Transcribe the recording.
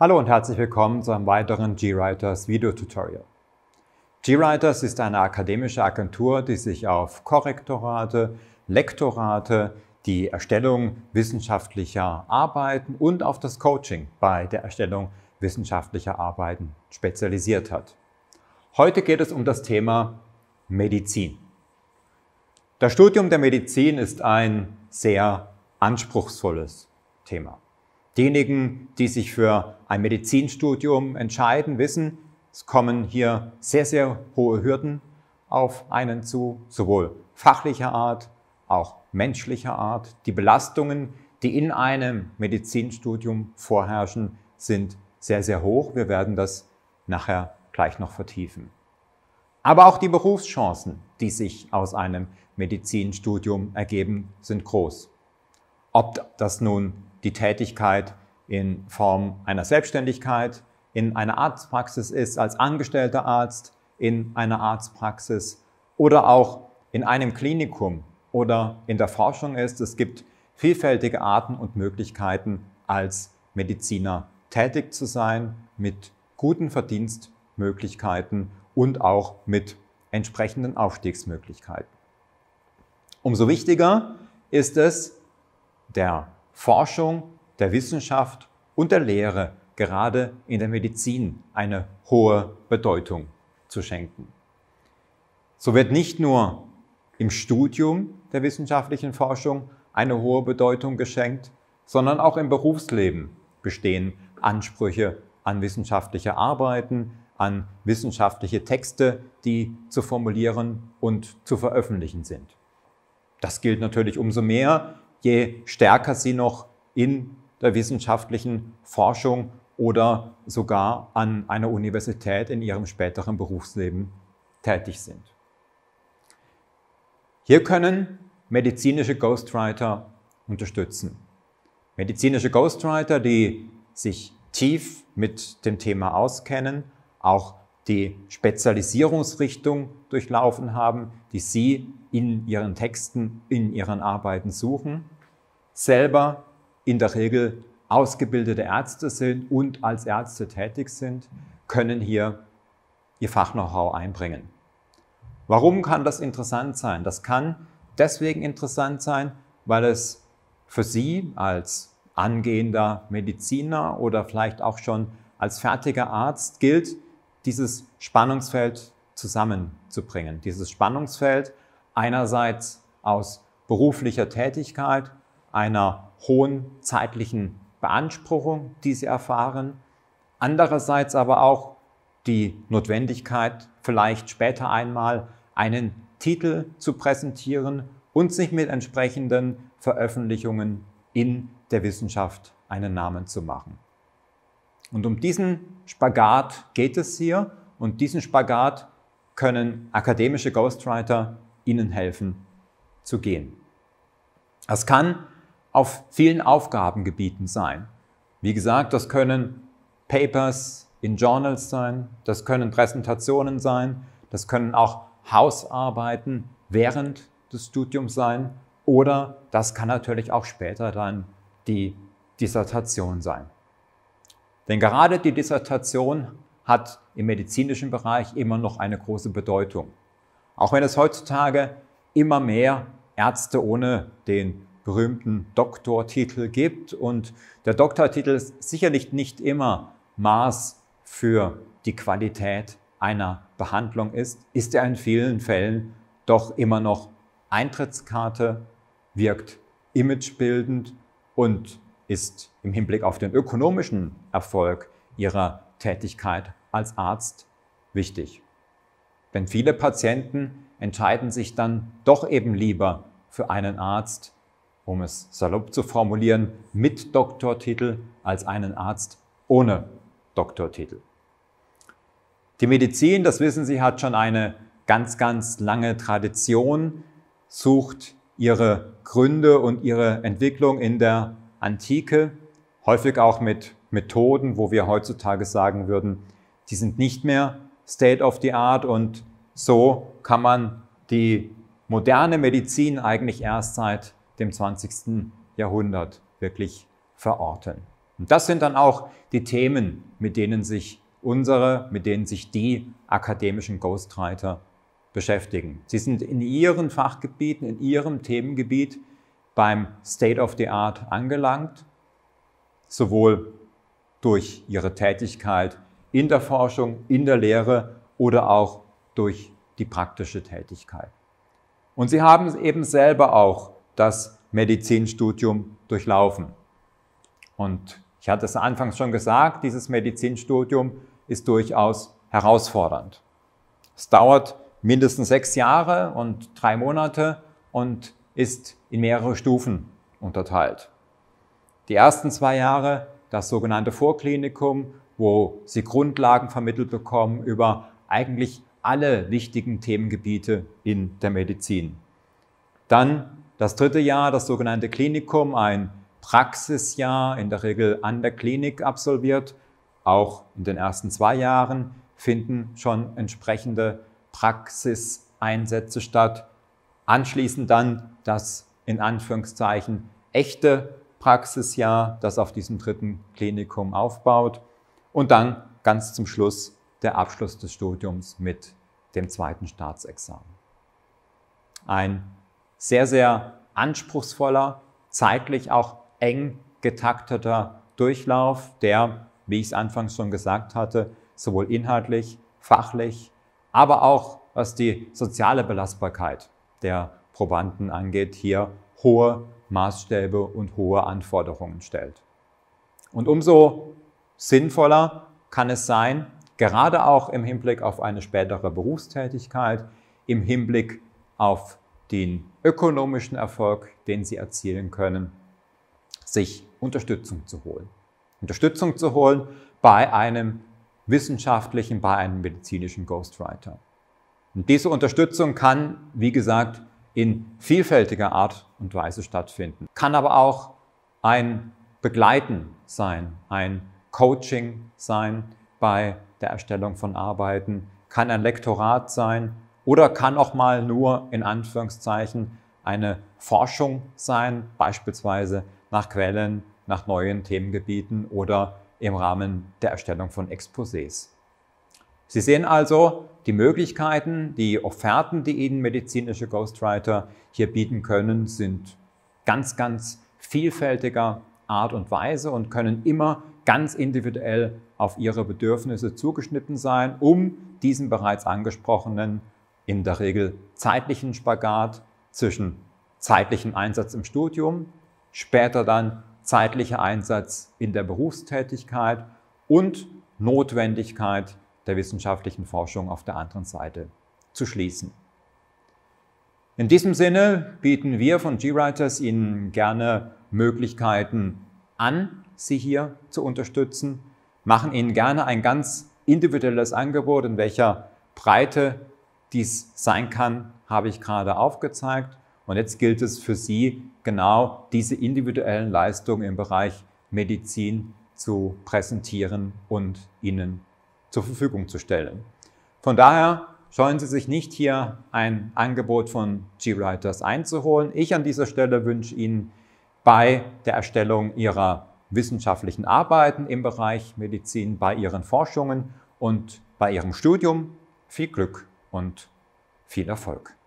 Hallo und herzlich willkommen zu einem weiteren GWriters Video-Tutorial. GWriters ist eine akademische Agentur, die sich auf Korrektorate, Lektorate, die Erstellung wissenschaftlicher Arbeiten und auf das Coaching bei der Erstellung wissenschaftlicher Arbeiten spezialisiert hat. Heute geht es um das Thema Medizin. Das Studium der Medizin ist ein sehr anspruchsvolles Thema. Diejenigen, die sich für ein Medizinstudium entscheiden, wissen, es kommen hier sehr, sehr hohe Hürden auf einen zu, sowohl fachlicher Art, auch menschlicher Art. Die Belastungen, die in einem Medizinstudium vorherrschen, sind sehr, sehr hoch. Wir werden das nachher gleich noch vertiefen. Aber auch die Berufschancen, die sich aus einem Medizinstudium ergeben, sind groß. Ob das nun die Tätigkeit in Form einer Selbstständigkeit, in einer Arztpraxis ist, als angestellter Arzt in einer Arztpraxis oder auch in einem Klinikum oder in der Forschung ist. Es gibt vielfältige Arten und Möglichkeiten, als Mediziner tätig zu sein, mit guten Verdienstmöglichkeiten und auch mit entsprechenden Aufstiegsmöglichkeiten. Umso wichtiger ist es, der Forschung, der Wissenschaft und der Lehre, gerade in der Medizin, eine hohe Bedeutung zu schenken. So wird nicht nur im Studium der wissenschaftlichen Forschung eine hohe Bedeutung geschenkt, sondern auch im Berufsleben bestehen Ansprüche an wissenschaftliche Arbeiten, an wissenschaftliche Texte, die zu formulieren und zu veröffentlichen sind. Das gilt natürlich umso mehr, je stärker sie noch in der wissenschaftlichen Forschung oder sogar an einer Universität in ihrem späteren Berufsleben tätig sind. Hier können medizinische Ghostwriter unterstützen. Medizinische Ghostwriter, die sich tief mit dem Thema auskennen, auch die Spezialisierungsrichtung durchlaufen haben, die Sie in Ihren Texten, in Ihren Arbeiten suchen, selber in der Regel ausgebildete Ärzte sind und als Ärzte tätig sind, können hier ihr Fachknow-how einbringen. Warum kann das interessant sein? Das kann deswegen interessant sein, weil es für Sie als angehender Mediziner oder vielleicht auch schon als fertiger Arzt gilt, dieses Spannungsfeld zusammenzubringen. Dieses Spannungsfeld einerseits aus beruflicher Tätigkeit, einer hohen zeitlichen Beanspruchung, die sie erfahren, andererseits aber auch die Notwendigkeit, vielleicht später einmal einen Titel zu präsentieren und sich mit entsprechenden Veröffentlichungen in der Wissenschaft einen Namen zu machen. Und um diesen Spagat geht es hier und diesen Spagat können akademische Ghostwriter Ihnen helfen zu gehen. Das kann auf vielen Aufgabengebieten sein. Wie gesagt, das können Papers in Journals sein, das können Präsentationen sein, das können auch Hausarbeiten während des Studiums sein oder das kann natürlich auch später dann die Dissertation sein. Denn gerade die Dissertation hat im medizinischen Bereich immer noch eine große Bedeutung. Auch wenn es heutzutage immer mehr Ärzte ohne den berühmten Doktortitel gibt und der Doktortitel sicherlich nicht immer Maß für die Qualität einer Behandlung ist, ist er in vielen Fällen doch immer noch Eintrittskarte, wirkt imagebildend und ist im Hinblick auf den ökonomischen Erfolg ihrer Tätigkeit als Arzt wichtig. Denn viele Patienten entscheiden sich dann doch eben lieber für einen Arzt, um es salopp zu formulieren, mit Doktortitel als einen Arzt ohne Doktortitel. Die Medizin, das wissen Sie, hat schon eine ganz, ganz lange Tradition, sucht ihre Gründe und ihre Entwicklung in der Antike, häufig auch mit Methoden, wo wir heutzutage sagen würden, die sind nicht mehr State of the Art und so kann man die moderne Medizin eigentlich erst seit dem 20. Jahrhundert wirklich verorten. Und das sind dann auch die Themen, mit denen sich unsere, mit denen sich die akademischen Ghostwriter beschäftigen. Sie sind in ihren Fachgebieten, in ihrem Themengebiet beim State of the Art angelangt, sowohl durch ihre Tätigkeit in der Forschung, in der Lehre oder auch durch die praktische Tätigkeit. Und sie haben eben selber auch das Medizinstudium durchlaufen. Und ich hatte es anfangs schon gesagt, dieses Medizinstudium ist durchaus herausfordernd. Es dauert mindestens sechs Jahre und drei Monate und ist in mehrere Stufen unterteilt. Die ersten zwei Jahre das sogenannte Vorklinikum, wo sie Grundlagen vermittelt bekommen über eigentlich alle wichtigen Themengebiete in der Medizin. Dann das dritte Jahr, das sogenannte Klinikum, ein Praxisjahr, in der Regel an der Klinik absolviert. Auch in den ersten zwei Jahren finden schon entsprechende Praxiseinsätze statt. Anschließend dann das in Anführungszeichen echte Praxisjahr, das auf diesem dritten Klinikum aufbaut. Und dann ganz zum Schluss der Abschluss des Studiums mit dem zweiten Staatsexamen. Ein sehr, sehr anspruchsvoller, zeitlich auch eng getakteter Durchlauf, der, wie ich es anfangs schon gesagt hatte, sowohl inhaltlich, fachlich, aber auch was die soziale Belastbarkeit der Probanden angeht, hier hohe Maßstäbe und hohe Anforderungen stellt. Und umso sinnvoller kann es sein, gerade auch im Hinblick auf eine spätere Berufstätigkeit, im Hinblick auf den ökonomischen Erfolg, den sie erzielen können, sich Unterstützung zu holen. Unterstützung zu holen bei einem wissenschaftlichen, bei einem medizinischen Ghostwriter. Und diese Unterstützung kann, wie gesagt, in vielfältiger Art und Weise stattfinden. Kann aber auch ein Begleiten sein, ein Coaching sein bei der Erstellung von Arbeiten, kann ein Lektorat sein oder kann auch mal nur in Anführungszeichen eine Forschung sein, beispielsweise nach Quellen, nach neuen Themengebieten oder im Rahmen der Erstellung von Exposés. Sie sehen also die Möglichkeiten, die Offerten, die Ihnen medizinische Ghostwriter hier bieten können, sind ganz, ganz vielfältiger Art und Weise und können immer ganz individuell auf Ihre Bedürfnisse zugeschnitten sein, um diesen bereits angesprochenen, in der Regel zeitlichen Spagat zwischen zeitlichem Einsatz im Studium, später dann zeitlicher Einsatz in der Berufstätigkeit und Notwendigkeit der wissenschaftlichen Forschung auf der anderen Seite zu schließen. In diesem Sinne bieten wir von GWriters Ihnen gerne Möglichkeiten an, Sie hier zu unterstützen, machen Ihnen gerne ein ganz individuelles Angebot, in welcher Breite dies sein kann, habe ich gerade aufgezeigt. Und jetzt gilt es für Sie, genau diese individuellen Leistungen im Bereich Medizin zu präsentieren und Ihnen zur Verfügung zu stellen. Von daher scheuen Sie sich nicht, hier ein Angebot von GWriters einzuholen. Ich an dieser Stelle wünsche Ihnen bei der Erstellung Ihrer wissenschaftlichen Arbeiten im Bereich Medizin, bei Ihren Forschungen und bei Ihrem Studium viel Glück und viel Erfolg.